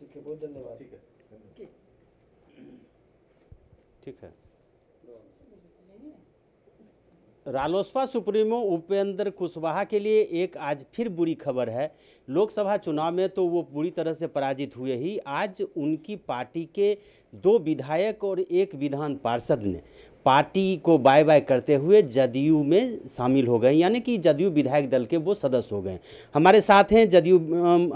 ठीक है बहुत धन्यवाद ठीक है ठीक है रालोसपा सुप्रीमो उपेंद्र कुशवाहा के लिए एक आज फिर बुरी खबर है लोकसभा चुनाव में तो वो पूरी तरह से पराजित हुए ही आज उनकी पार्टी के दो विधायक और एक विधान पार्षद ने पार्टी को बाय बाय करते हुए जदयू में शामिल हो गए यानी कि जदयू विधायक दल के वो सदस्य हो गए हमारे साथ हैं जदयू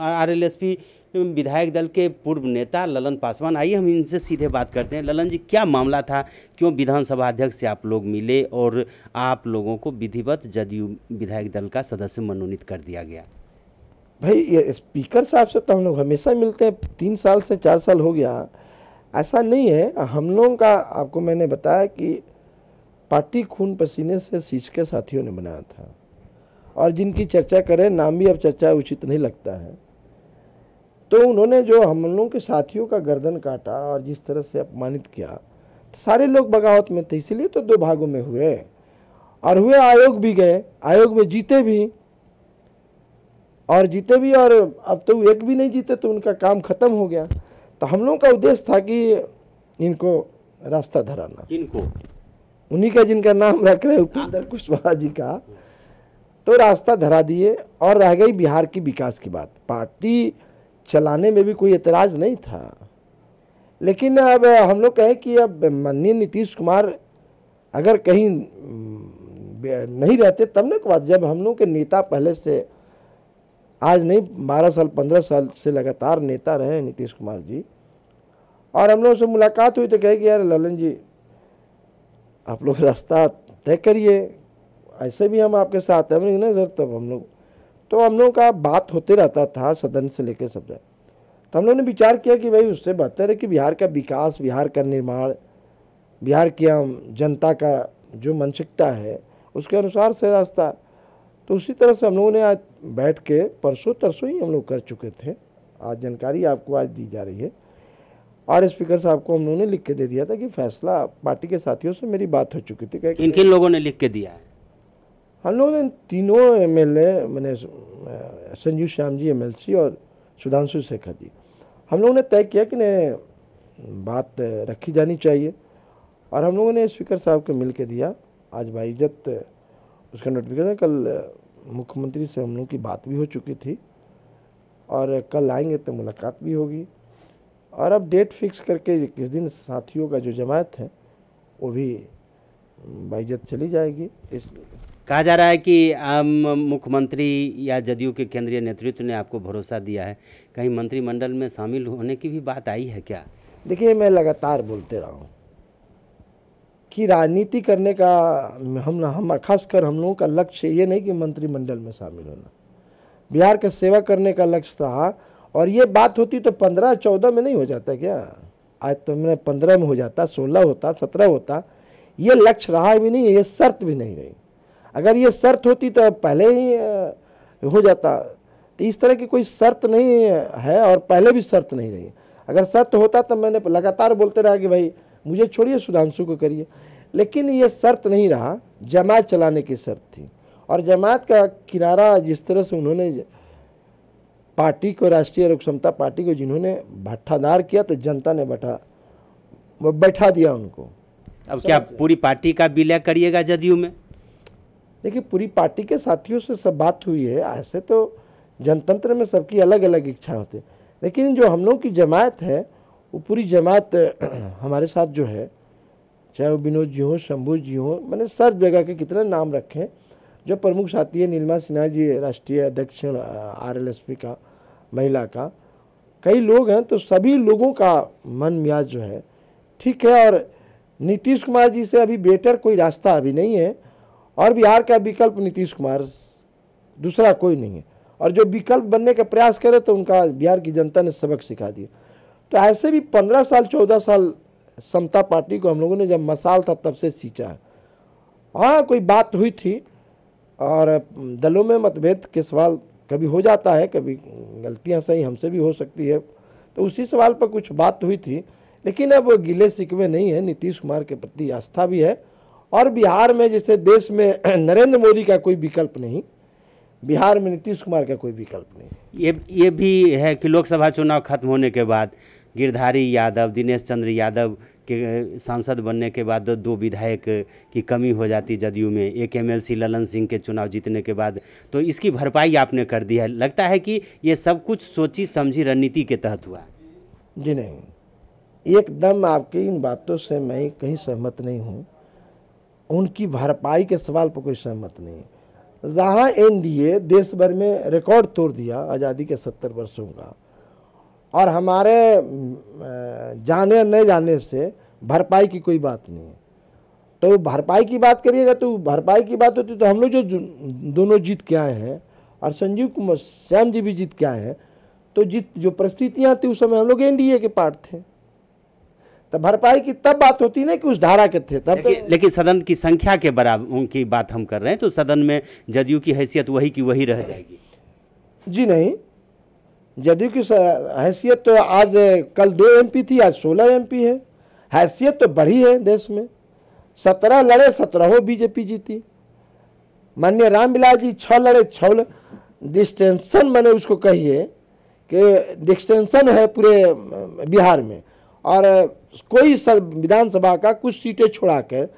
आरएलएसपी विधायक दल के पूर्व नेता ललन पासवान आइए हम इनसे सीधे बात करते हैं ललन जी क्या मामला था क्यों विधानसभा अध्यक्ष से आप लोग मिले और आप लोगों को विधिवत जदयू विधायक दल का सदस्य मनोनीत कर दिया गया भाई स्पीकर साहब से तो हम लोग हमेशा मिलते हैं तीन साल से चार साल हो गया ऐसा नहीं है हम लोगों का आपको मैंने बताया कि पार्टी खून पसीने से सींच के साथियों ने बनाया था और जिनकी चर्चा करें नाम भी अब चर्चा उचित नहीं लगता है तो उन्होंने जो हम लोगों के साथियों का गर्दन काटा और जिस तरह से अपमानित किया तो सारे लोग बगावत में थे इसीलिए तो दो भागों में हुए और हुए आयोग भी गए आयोग में जीते भी और जीते भी और अब तो एक भी नहीं जीते तो उनका काम खत्म हो गया तो हम लोगों का उद्देश्य था कि इनको रास्ता धराना किनको उन्हीं का जिनका नाम रख रहे हाँ। उपेंद्र कुशवाहा जी का तो रास्ता धरा दिए और रह गई बिहार की विकास की बात पार्टी चलाने में भी कोई एतराज़ नहीं था लेकिन अब हम लोग कहें कि अब माननीय नीतीश कुमार अगर कहीं नहीं रहते तब ना बात जब हम लोग के नेता पहले से आज नहीं बारह साल पंद्रह साल से लगातार नेता रहे हैं नीतीश कुमार जी और हम लोगों से मुलाकात हुई तो कहे कि यार ललन जी आप लोग रास्ता तय करिए ऐसे भी हम आपके साथ हैं ना सर तब हम लोग तो हम लोगों का बात होते रहता था सदन से लेकर सब जगह तो हम लोगों ने विचार किया कि भाई उससे बेहतर है कि बिहार का विकास बिहार का निर्माण बिहार की हम जनता का जो मानसिकता है उसके अनुसार से रास्ता तो उसी तरह से हम लोगों ने आज बैठ के परसों तरसों ही हम लोग कर चुके थे आज जानकारी आपको आज दी जा रही है और स्पीकर साहब को हम लोगों ने लिख के दे दिया था कि फैसला पार्टी के साथियों से मेरी बात हो चुकी थी किन किन लोगों ने लिख के दिया है हम लोगों ने तीनों एम एल ए मैंने Sanjeev Shyam ji M L C और सुधांशु शेखर जी हम लोगों ने तय किया कि नहीं बात रखी जानी चाहिए और हम लोगों ने स्पीकर साहब को मिल के दिया आज बाइज्जत उसका नोटिफिकेशन कल मुख्यमंत्री से हम लोग की बात भी हो चुकी थी और कल आएंगे तो मुलाकात भी होगी और अब डेट फिक्स करके किस दिन साथियों का जो जमात है वो भी बाइजत चली जाएगी इसलिए कहा जा रहा है कि मुख्यमंत्री या जदयू के केंद्रीय नेतृत्व ने आपको भरोसा दिया है कहीं मंत्रिमंडल में शामिल होने की भी बात आई है क्या देखिए मैं लगातार बोलते रहा हूँ कि राजनीति करने का हम हम खासकर हम लोगों का लक्ष्य ये नहीं कि मंत्रिमंडल में शामिल होना बिहार का सेवा करने का लक्ष्य रहा और ये बात होती तो पंद्रह चौदह में नहीं हो जाता क्या आज तो मैंने पंद्रह में हो जाता सोलह होता सत्रह होता ये लक्ष्य रहा भी नहीं है ये शर्त भी नहीं रही अगर ये शर्त होती तो पहले ही हो जाता तो इस तरह की कोई शर्त नहीं है और पहले भी शर्त नहीं रही अगर शर्त होता तो मैंने लगातार बोलते रहा कि भाई मुझे छोड़िए सुधांशु को करिए लेकिन ये शर्त नहीं रहा जमात चलाने की शर्त थी और जमात का किनारा जिस तरह से उन्होंने पार्टी को राष्ट्रीय लोक समता पार्टी को जिन्होंने भट्टादार किया तो जनता ने बैठा बैठा दिया उनको अब क्या पूरी पार्टी का विलय करिएगा जदयू में देखिए पूरी पार्टी के साथियों से सब बात हुई है ऐसे तो जनतंत्र में सबकी अलग अलग इच्छा होती है लेकिन जो हम लोग की जमात है वो पूरी जमात हमारे साथ जो है चाहे वो विनोद जी हों शंभू जी हों मैंने सब जगह के कितने नाम रखे जो प्रमुख साथी है नीलमा सिन्हा जी राष्ट्रीय अध्यक्ष आर एल एस पी का महिला का कई लोग हैं तो सभी लोगों का मन मियाज जो है ठीक है और नीतीश कुमार जी से अभी बेटर कोई रास्ता अभी नहीं है और बिहार का विकल्प नीतीश कुमार दूसरा कोई नहीं है और जो विकल्प बनने का प्रयास करे तो उनका बिहार की जनता ने सबक सिखा दिया तो ऐसे भी पंद्रह साल चौदह साल समता पार्टी को हम लोगों ने जब मसाल था तब से सींचा हाँ कोई बात हुई थी और दलों में मतभेद के सवाल कभी हो जाता है कभी गलतियां सही हमसे भी हो सकती है तो उसी सवाल पर कुछ बात हुई थी लेकिन अब गिले सिकवे नहीं है नीतीश कुमार के प्रति आस्था भी है और बिहार में जैसे देश में नरेंद्र मोदी का कोई विकल्प नहीं बिहार में नीतीश कुमार का कोई विकल्प नहीं ये ये भी है कि लोकसभा चुनाव खत्म होने के बाद गिरधारी यादव दिनेश चंद्र यादव के सांसद बनने के बाद दो विधायक की कमी हो जाती जदयू में एक एमएलसी ललन सिंह के चुनाव जीतने के बाद तो इसकी भरपाई आपने कर दी है लगता है कि ये सब कुछ सोची समझी रणनीति के तहत हुआ जी नहीं एकदम आपकी इन बातों से मैं कहीं सहमत नहीं हूँ उनकी भरपाई के सवाल पर कोई सहमत नहीं जहाँ एनडीए देश भर में रिकॉर्ड तोड़ दिया आज़ादी के सत्तर वर्षों का और हमारे जाने न जाने से भरपाई की कोई बात नहीं है तो भरपाई की बात करिएगा तो भरपाई की बात होती तो हम लोग जो दोनों जीत के आए हैं और संजीव कुमार श्याम जी भी जीत के आए हैं तो जीत जो परिस्थितियाँ थी उस समय हम लोग एनडीए के पार्ट थे तो भरपाई की तब बात होती ना कि उस धारा के थे तब तो लेकिन, तो... लेकिन सदन की संख्या के बराबर की बात हम कर रहे हैं तो सदन में जदयू की हैसियत वही की वही रह जाएगी जी नहीं जदयू की हैसियत तो आज कल दो एमपी थी आज सोलह एमपी है हैसियत तो बढ़ी है देश में सत्रह लड़े सत्रहों बीजेपी जीती माननीय रामविलास जी छः लड़े छ डिस्टेंशन मैंने उसको कहिए कि डिस्टेंसन है पूरे बिहार में और कोई विधानसभा का कुछ सीटें छोड़ा कर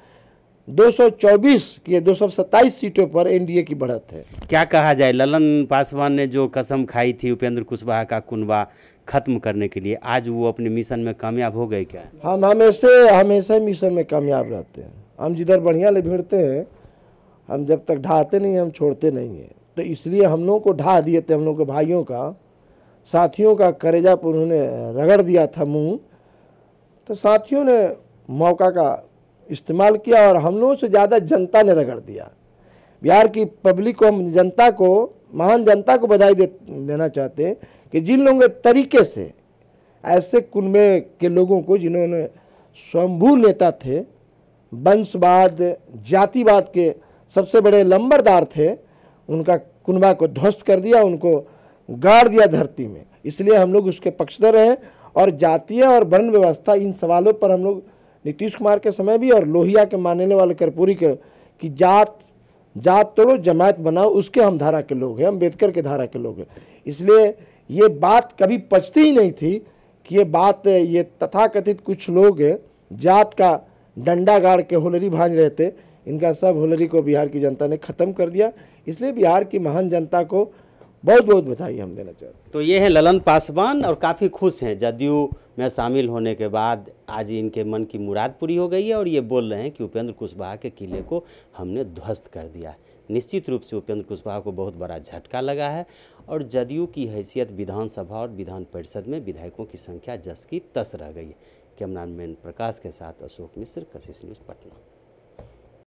224 की 227 सीटों पर एनडीए की बढ़त है क्या कहा जाए ललन पासवान ने जो कसम खाई थी उपेंद्र कुशवाहा का कुनबा खत्म करने के लिए आज वो अपने मिशन में कामयाब हो गए क्या हम हमेशा हमेशा मिशन में कामयाब रहते हैं हम जिधर बढ़िया ले भिड़ते हैं हम जब तक ढाते नहीं हम छोड़ते नहीं हैं तो इसलिए हम लोगों को ढा दिए थे हम लोग के भाइयों का साथियों का करेजा पर उन्होंने रगड़ दिया था मुँह तो साथियों ने मौका का इस्तेमाल किया और हम लोगों से ज़्यादा जनता ने रगड़ दिया बिहार की पब्लिक को हम जनता को महान जनता को बधाई दे, देना चाहते हैं कि जिन लोगों के तरीके से ऐसे कुनबे के लोगों को जिन्होंने स्वयंभू नेता थे वंशवाद जातिवाद के सबसे बड़े लंबरदार थे उनका कुनबा को ध्वस्त कर दिया उनको गाड़ दिया धरती में इसलिए हम लोग उसके पक्षधर हैं और जातीय और वर्ण व्यवस्था इन सवालों पर हम लोग नीतीश कुमार के समय भी और लोहिया के मानने वाले कर्पूरी के कि जात जात तोड़ो जमात बनाओ उसके हम धारा के लोग हैं अम्बेडकर के धारा के लोग हैं इसलिए ये बात कभी पचती ही नहीं थी कि ये बात ये तथाकथित कुछ लोग जात का डंडा गाड़ के होलरी भांज रहे थे इनका सब होलरी को बिहार की जनता ने ख़त्म कर दिया इसलिए बिहार की महान जनता को बहुत बहुत बधाई हम देना चाहते हैं तो ये हैं ललन पासवान और काफ़ी खुश हैं जदयू में शामिल होने के बाद आज इनके मन की मुराद पूरी हो गई है और ये बोल रहे हैं कि उपेंद्र कुशवाहा के किले को हमने ध्वस्त कर दिया है निश्चित रूप से उपेंद्र कुशवाहा को बहुत बड़ा झटका लगा है और जदयू की हैसियत विधानसभा और विधान परिषद में विधायकों की संख्या जस की तस रह गई है कैमरामैन प्रकाश के साथ अशोक मिश्र कशिश न्यूज़ पटना